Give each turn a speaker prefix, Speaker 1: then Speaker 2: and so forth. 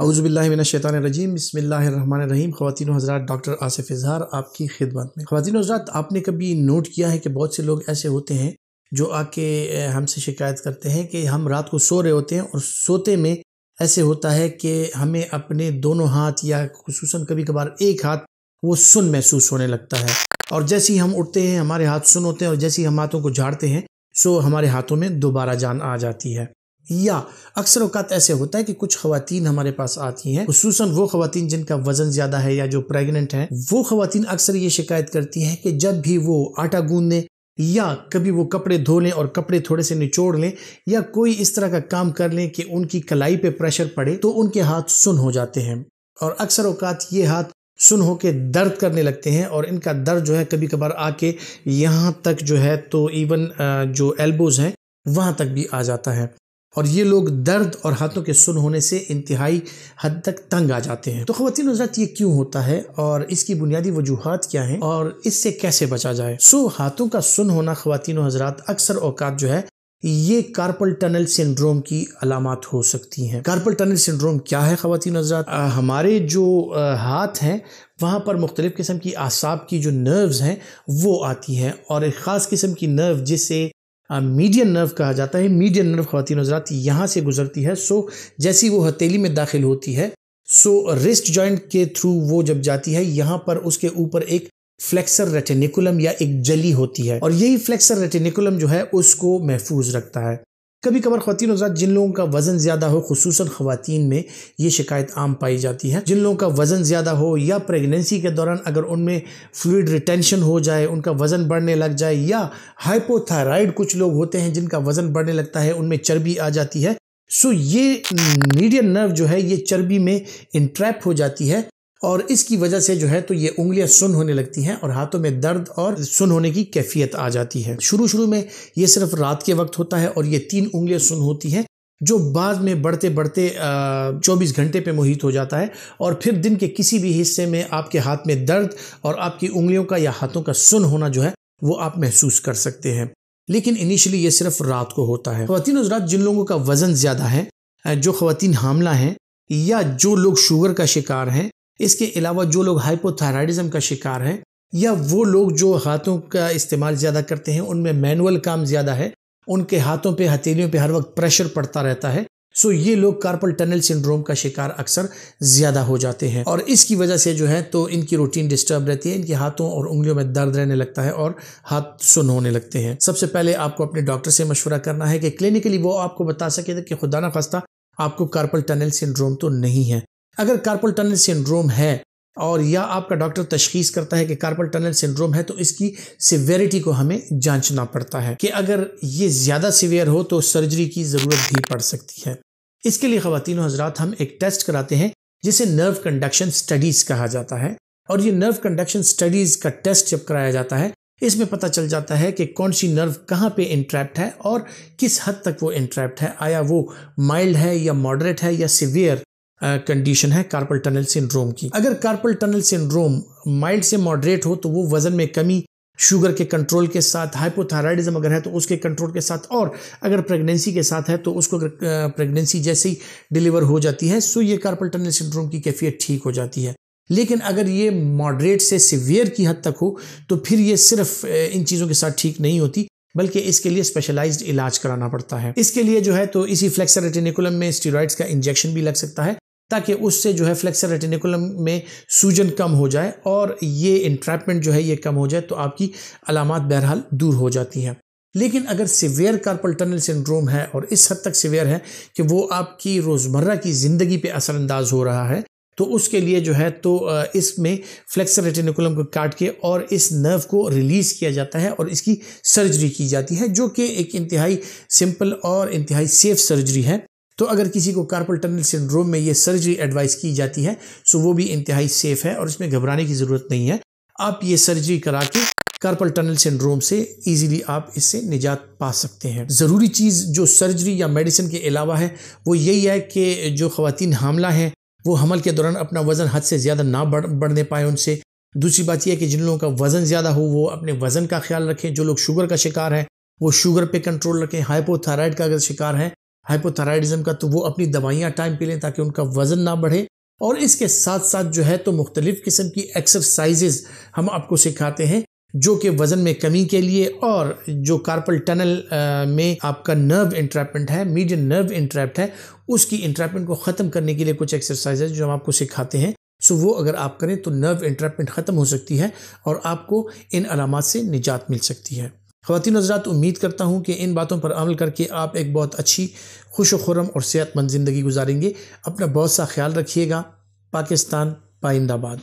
Speaker 1: अउज़बिल्लिमिनशैतानरजीम बसमीम ख़वान हज़रा डॉक्टर आसिफ इजहार आपकी खिदमत में ख़वान हज़रा आपने कभी नोट किया है कि बहुत से लोग ऐसे होते हैं जो आके हमसे शिकायत करते हैं कि हम रात को सो रहे होते हैं और सोते में ऐसे होता है कि हमें अपने दोनों हाथ या खूस कभी कभार एक हाथ वो सुन महसूस होने लगता है और जैसे ही हम उठते हैं हमारे हाथ सुन होते हैं और जैसे ही हम हाथों को झाड़ते हैं सो हमारे हाथों में दोबारा जान आ जाती है या अक्सर अवकात ऐसे होता है कि कुछ खातन हमारे पास आती हैं खूस वो खातन जिनका वजन ज़्यादा है या जो प्रेगनेंट हैं वो खातन अक्सर ये शिकायत करती हैं कि जब भी वो आटा गूंदें या कभी वो कपड़े धो लें और कपड़े थोड़े से निचोड़ लें या कोई इस तरह का काम कर लें कि उनकी कलाई पे प्रेशर पड़े तो उनके हाथ सुन हो जाते हैं और अक्सर अवकात ये हाथ सुन हो के दर्द करने लगते हैं और इनका दर्द जो है कभी कभार आके यहाँ तक जो है तो इवन जो एल्बोज़ हैं वहाँ तक भी आ जाता है और ये लोग दर्द और हाथों के सुन होने से इंतहाई हद तक तंग आ जाते हैं तो खवतिन हजरत ये क्यों होता है और इसकी बुनियादी वजूहत क्या हैं और इससे कैसे बचा जाए सो हाथों का सुन होना खवतिन हजरात अक्सर औकात जो है ये कार्पल टनल सिंड्रोम की अलामत हो सकती हैं कार्पल टनल सिंड्रोम क्या है खातिन हजरात हमारे जो आ, हाथ हैं वहाँ पर मुख्तलिफ़ किस्म की आसाब की जो नर्व्स हैं वो आती हैं और एक ख़ास किस्म की नर्व जिसे मीडियन नर्व कहा जाता है मीडियन नर्व खातिन हजरात यहाँ से गुजरती है सो जैसी वो हथेली में दाखिल होती है सो रिस्ट जॉइंट के थ्रू वो जब जाती है यहाँ पर उसके ऊपर एक फ्लेक्सर रेटेनिकुलम या एक जली होती है और यही फ्लेक्सर रेटेनिकुलम जो है उसको महफूज रखता है कभी कभार खातिन हजरात जिन लोगों का वज़न ज़्यादा हो खूस ख़वान में ये शिकायत आम पाई जाती है जिन लोगों का वज़न ज़्यादा हो या प्रेगनेंसी के दौरान अगर उनमें फ्लूड रिटेंशन हो जाए उनका वज़न बढ़ने लग जाए या हाइपोथायराइड कुछ लोग होते हैं जिनका वज़न बढ़ने लगता है उनमें चर्बी आ जाती है सो ये मीडियन नर्व जो है ये चर्बी में इंट्रैप हो जाती है और इसकी वजह से जो है तो ये उंगलियां सुन होने लगती हैं और हाथों में दर्द और सुन होने की कैफियत आ जाती है शुरू शुरू में ये सिर्फ रात के वक्त होता है और ये तीन उंगलियां सुन होती हैं जो बाद में बढ़ते बढ़ते 24 घंटे पे मोहित हो जाता है और फिर दिन के किसी भी हिस्से में आपके हाथ में दर्द और आपकी उंगलियों का या हाथों का सुन होना जो है वो आप महसूस कर सकते हैं लेकिन इनिशियली ये सिर्फ रात को होता है खातन हजरात जिन लोगों का वज़न ज़्यादा है जो खातन हामला हैं या जो लोग शुगर का शिकार हैं इसके अलावा जो लोग हाइपोथायराइडिज्म का शिकार हैं या वो लोग जो हाथों का इस्तेमाल ज़्यादा करते हैं उनमें मैनुअल काम ज़्यादा है उनके हाथों पे हथेलियों पे हर वक्त प्रेशर पड़ता रहता है सो ये लोग कार्पल टनल सिंड्रोम का शिकार अक्सर ज़्यादा हो जाते हैं और इसकी वजह से जो है तो इनकी रूटीन डिस्टर्ब रहती है इनके हाथों और उंगलियों में दर्द रहने लगता है और हाथ सुन होने लगते हैं सबसे पहले आपको अपने डॉक्टर से मशवरा करना है कि क्लिनिकली वो आपको बता सके कि खुदा ना खास्ता आपको कार्पल टनल सिंड्रोम तो नहीं है अगर कार्पल टनल सिंड्रोम है और या आपका डॉक्टर तशखीस करता है कि कार्पल टनल सिंड्रोम है तो इसकी सिवियरिटी को हमें जांचना पड़ता है कि अगर ये ज़्यादा सिवियर हो तो सर्जरी की ज़रूरत भी पड़ सकती है इसके लिए ख़वान हजरात हम एक टेस्ट कराते हैं जिसे नर्व कंडक्शन स्टडीज़ कहा जाता है और ये नर्व कंडक्शन स्टडीज़ का टेस्ट जब कराया जाता है इसमें पता चल जाता है कि कौन सी नर्व कहाँ पे इंट्रैप्ट है और किस हद तक वो इंट्रैप्ट है आया वो माइल्ड है या मॉडरेट है या सिवियर कंडीशन है कार्पल टनल सिंड्रोम की अगर कार्पल टनल सिंड्रोम माइल्ड से मॉडरेट हो तो वो वजन में कमी शुगर के कंट्रोल के साथ हाइपोथायराइडिज्म अगर है तो उसके कंट्रोल के साथ और अगर प्रेगनेंसी के साथ है तो उसको प्रेगनेंसी जैसे ही डिलीवर हो जाती है सो ये कार्पल टनल सिंड्रोम की कैफियत ठीक हो जाती है लेकिन अगर ये मॉडरेट से सिवियर की हद तक हो तो फिर ये सिर्फ इन चीज़ों के साथ ठीक नहीं होती बल्कि इसके लिए स्पेशलाइज्ड इलाज कराना पड़ता है इसके लिए जो है तो इसी फ्लेक्सर रेटिनिकुलम में स्टीरोइड्स का इंजेक्शन भी लग सकता है ताकि उससे जो है फ्लेक्सर रेटिनिकुलम में सूजन कम हो जाए और ये इंट्रैपमेंट जो है ये कम हो जाए तो आपकी अलामत बहरहाल दूर हो जाती हैं लेकिन अगर सिवियर कार्पल टनल सिंड्रोम है और इस हद तक सिवियर है कि वो आपकी रोज़मर्रा की ज़िंदगी पे असरानंदाज़ हो रहा है तो उसके लिए जो है तो इसमें फ्लेक्सर रेटिनिकुलम को काट के और इस नर्व को रिलीज़ किया जाता है और इसकी सर्जरी की जाती है जो कि एक इंतहाई सिंपल और इंतहाई सेफ सर्जरी है तो अगर किसी को कार्पल टनल सिंड्रोम में ये सर्जरी एडवाइस की जाती है तो वो भी इंतहाई सेफ़ है और इसमें घबराने की ज़रूरत नहीं है आप ये सर्जरी करा के कार्पल टनल सिंड्रोम से इजीली आप इससे निजात पा सकते हैं ज़रूरी चीज़ जो सर्जरी या मेडिसिन के अलावा है वो यही है कि जो खातन हमला हैं वो हमल के दौरान अपना वज़न हद से ज़्यादा ना बढ़ बढ़ने पाए उनसे दूसरी बात यह है कि जिन लोगों का वज़न ज़्यादा हो वो अपने वज़न का ख्याल रखें जो लोग शुगर का शिकार है वो शुगर पे कंट्रोल रखें हाइपोथायराइड का अगर शिकार है हाइपोथायराइडिज्म का तो वो अपनी दवाइयाँ टाइम पी लें ताकि उनका वज़न ना बढ़े और इसके साथ साथ जो है तो मुख्तलिफ़ किस्म की एक्सरसाइजेज हम आपको सिखाते हैं जो कि वज़न में कमी के लिए और जो कार्पल टनल में आपका नर्व इंट्रैपमेंट है मीडियम नर्व इंट्रैप्ट है उसकी इंट्रैपमेंट को ख़त्म करने के लिए कुछ एक्सरसाइज जो हम आपको सिखाते हैं सो वो अगर आप करें तो नर्व इंट्रैपमेंट ख़त्म हो सकती है और आपको इन अलामत से निजात मिल सकती है खातिन हजरात उम्मीद करता हूँ कि इन बातों पर अमल करके आप एक बहुत अच्छी खुश खुरम और सेहतमंद ज़िंदगी गुजारेंगे अपना बहुत सा ख्याल रखिएगा पाकिस्तान पाइंदाबाद